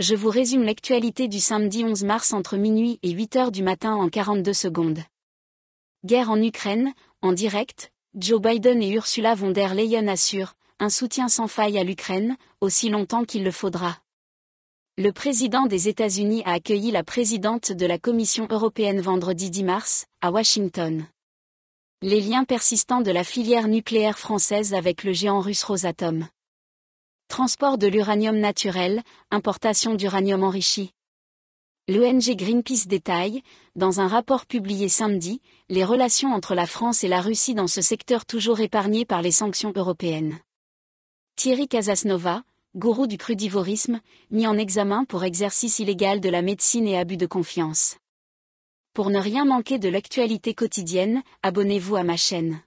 je vous résume l'actualité du samedi 11 mars entre minuit et 8 heures du matin en 42 secondes. Guerre en Ukraine, en direct, Joe Biden et Ursula von der Leyen assurent un soutien sans faille à l'Ukraine, aussi longtemps qu'il le faudra. Le président des États-Unis a accueilli la présidente de la Commission européenne vendredi 10 mars, à Washington. Les liens persistants de la filière nucléaire française avec le géant russe Rosatom. Transport de l'uranium naturel, importation d'uranium enrichi. L'ONG Greenpeace détaille, dans un rapport publié samedi, les relations entre la France et la Russie dans ce secteur toujours épargné par les sanctions européennes. Thierry Casasnova, gourou du crudivorisme, mis en examen pour exercice illégal de la médecine et abus de confiance. Pour ne rien manquer de l'actualité quotidienne, abonnez-vous à ma chaîne.